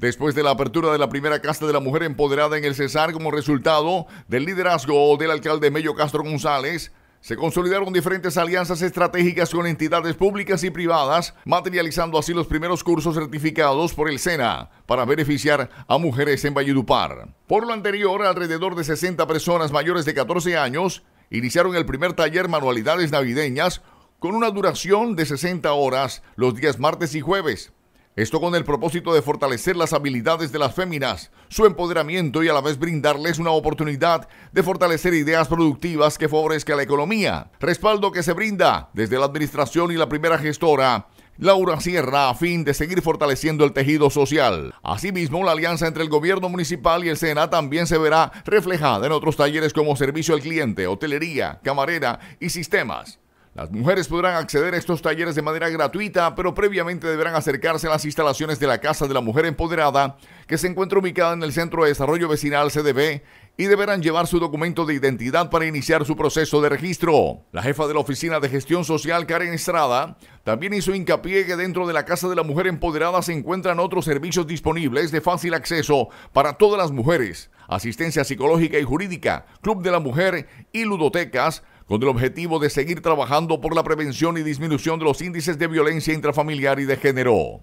Después de la apertura de la primera Casa de la mujer empoderada en el Cesar como resultado del liderazgo del alcalde Mello Castro González, se consolidaron diferentes alianzas estratégicas con entidades públicas y privadas, materializando así los primeros cursos certificados por el SENA para beneficiar a mujeres en Valledupar. Por lo anterior, alrededor de 60 personas mayores de 14 años iniciaron el primer taller Manualidades Navideñas con una duración de 60 horas los días martes y jueves esto con el propósito de fortalecer las habilidades de las féminas, su empoderamiento y a la vez brindarles una oportunidad de fortalecer ideas productivas que favorezca la economía. Respaldo que se brinda desde la administración y la primera gestora Laura Sierra a fin de seguir fortaleciendo el tejido social. Asimismo, la alianza entre el gobierno municipal y el SENA también se verá reflejada en otros talleres como servicio al cliente, hotelería, camarera y sistemas. Las mujeres podrán acceder a estos talleres de manera gratuita, pero previamente deberán acercarse a las instalaciones de la Casa de la Mujer Empoderada, que se encuentra ubicada en el Centro de Desarrollo Vecinal CDB, y deberán llevar su documento de identidad para iniciar su proceso de registro. La jefa de la Oficina de Gestión Social, Karen Estrada, también hizo hincapié que dentro de la Casa de la Mujer Empoderada se encuentran otros servicios disponibles de fácil acceso para todas las mujeres, asistencia psicológica y jurídica, Club de la Mujer y ludotecas, con el objetivo de seguir trabajando por la prevención y disminución de los índices de violencia intrafamiliar y de género.